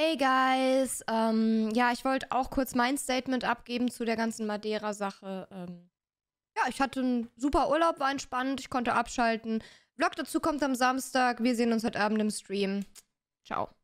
Hey guys, ähm, ja, ich wollte auch kurz mein Statement abgeben zu der ganzen Madeira-Sache. Ähm, ja, ich hatte einen super Urlaub, war entspannt, ich konnte abschalten. Vlog dazu kommt am Samstag. Wir sehen uns heute Abend im Stream. Ciao.